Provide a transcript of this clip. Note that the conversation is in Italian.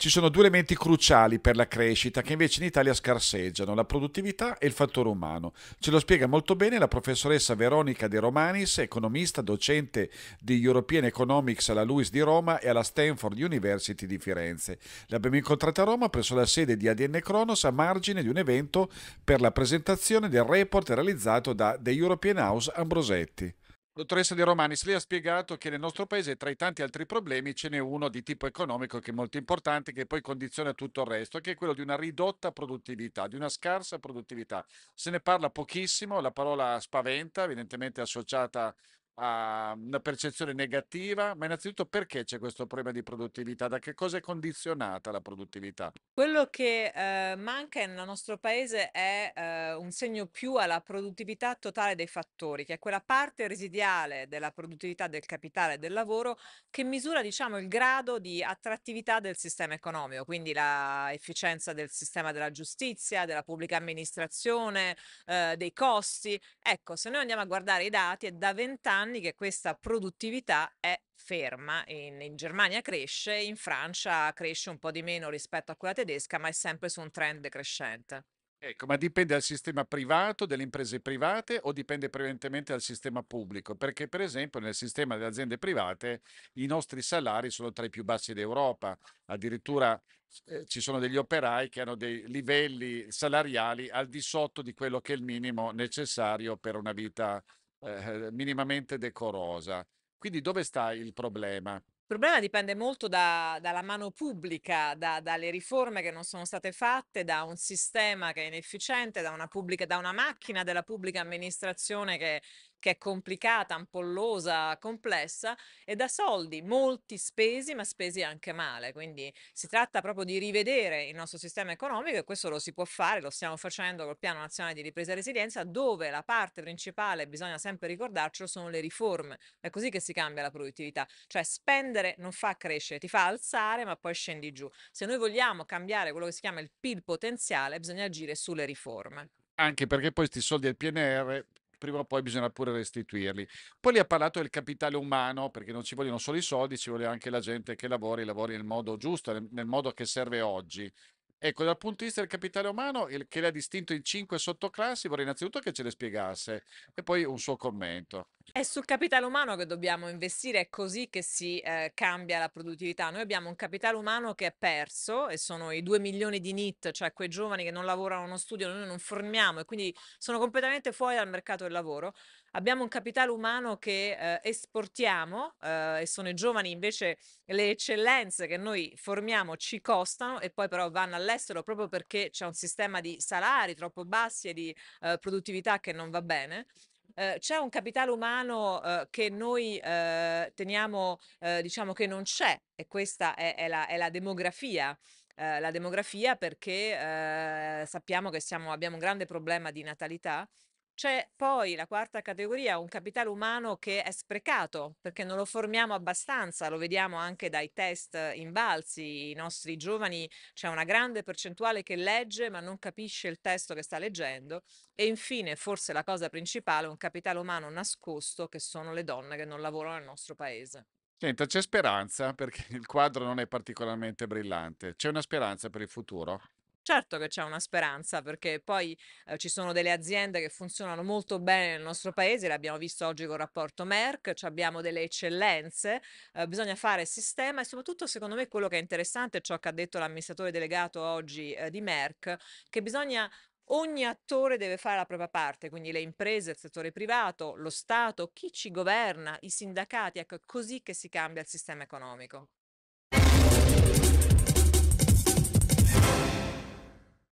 ci sono due elementi cruciali per la crescita che invece in Italia scarseggiano, la produttività e il fattore umano. Ce lo spiega molto bene la professoressa Veronica De Romanis, economista, docente di European Economics alla Louis di Roma e alla Stanford University di Firenze. L'abbiamo incontrata a Roma presso la sede di ADN Cronos a margine di un evento per la presentazione del report realizzato da The European House Ambrosetti. Dottoressa Di Romanis, lei ha spiegato che nel nostro paese, tra i tanti altri problemi, ce n'è uno di tipo economico che è molto importante, che poi condiziona tutto il resto, che è quello di una ridotta produttività, di una scarsa produttività. Se ne parla pochissimo, la parola spaventa, evidentemente associata a una percezione negativa, ma innanzitutto perché c'è questo problema di produttività? Da che cosa è condizionata la produttività? Quello che eh, manca nel nostro paese è eh, un segno più alla produttività totale dei fattori, che è quella parte residiale della produttività del capitale e del lavoro che misura diciamo, il grado di attrattività del sistema economico, quindi l'efficienza del sistema della giustizia, della pubblica amministrazione, eh, dei costi. Ecco, se noi andiamo a guardare i dati, è da vent'anni anni che questa produttività è ferma, in, in, Germania cresce, in Francia cresce un po' di meno rispetto a quella tedesca, ma è sempre su un trend crescente. Ecco, ma dipende dal sistema privato, delle imprese private o dipende prevalentemente dal sistema pubblico? Perché per esempio nel sistema delle aziende private i nostri salari sono tra i più bassi d'Europa, addirittura eh, ci sono degli operai che hanno dei livelli salariali al di sotto di quello che è il minimo necessario per una vita eh, eh, minimamente decorosa. Quindi dove sta il problema? Il problema dipende molto da, dalla mano pubblica, da, dalle riforme che non sono state fatte, da un sistema che è inefficiente, da una, pubblica, da una macchina della pubblica amministrazione che che è complicata, ampollosa, complessa e da soldi molti spesi, ma spesi anche male. Quindi si tratta proprio di rivedere il nostro sistema economico e questo lo si può fare, lo stiamo facendo col Piano Nazionale di Ripresa e Resilienza, dove la parte principale, bisogna sempre ricordarcelo, sono le riforme. È così che si cambia la produttività, cioè spendere non fa crescere, ti fa alzare, ma poi scendi giù. Se noi vogliamo cambiare quello che si chiama il PIL potenziale, bisogna agire sulle riforme anche perché poi questi soldi del PNR prima o poi bisogna pure restituirli. Poi lì ha parlato del capitale umano, perché non ci vogliono solo i soldi, ci vuole anche la gente che lavori, lavori nel modo giusto, nel, nel modo che serve oggi. Ecco, dal punto di vista del capitale umano, il, che l'ha distinto in cinque sottoclassi, vorrei innanzitutto che ce le spiegasse e poi un suo commento. È sul capitale umano che dobbiamo investire, è così che si eh, cambia la produttività. Noi abbiamo un capitale umano che è perso e sono i 2 milioni di NIT, cioè quei giovani che non lavorano non studiano, noi non formiamo e quindi sono completamente fuori dal mercato del lavoro. Abbiamo un capitale umano che eh, esportiamo eh, e sono i giovani invece le eccellenze che noi formiamo ci costano e poi però vanno all'estero proprio perché c'è un sistema di salari troppo bassi e di ehm, produttività che non va bene. Ehm, c'è un capitale umano eh, che noi eh, teniamo, ehm, diciamo che non c'è e questa è, è, la, è la demografia ehm, la demografia perché eh, sappiamo che siamo, abbiamo un grande problema di natalità c'è cioè, poi la quarta categoria, un capitale umano che è sprecato perché non lo formiamo abbastanza, lo vediamo anche dai test invalsi, i nostri giovani c'è una grande percentuale che legge ma non capisce il testo che sta leggendo e infine forse la cosa principale, un capitale umano nascosto che sono le donne che non lavorano nel nostro paese. Senta, c'è speranza perché il quadro non è particolarmente brillante. C'è una speranza per il futuro? Certo che c'è una speranza perché poi eh, ci sono delle aziende che funzionano molto bene nel nostro paese, l'abbiamo visto oggi con il rapporto Merck, abbiamo delle eccellenze, eh, bisogna fare sistema e soprattutto secondo me quello che è interessante è ciò che ha detto l'amministratore delegato oggi eh, di Merck, che bisogna ogni attore deve fare la propria parte, quindi le imprese, il settore privato, lo Stato, chi ci governa, i sindacati, ecco, è così che si cambia il sistema economico.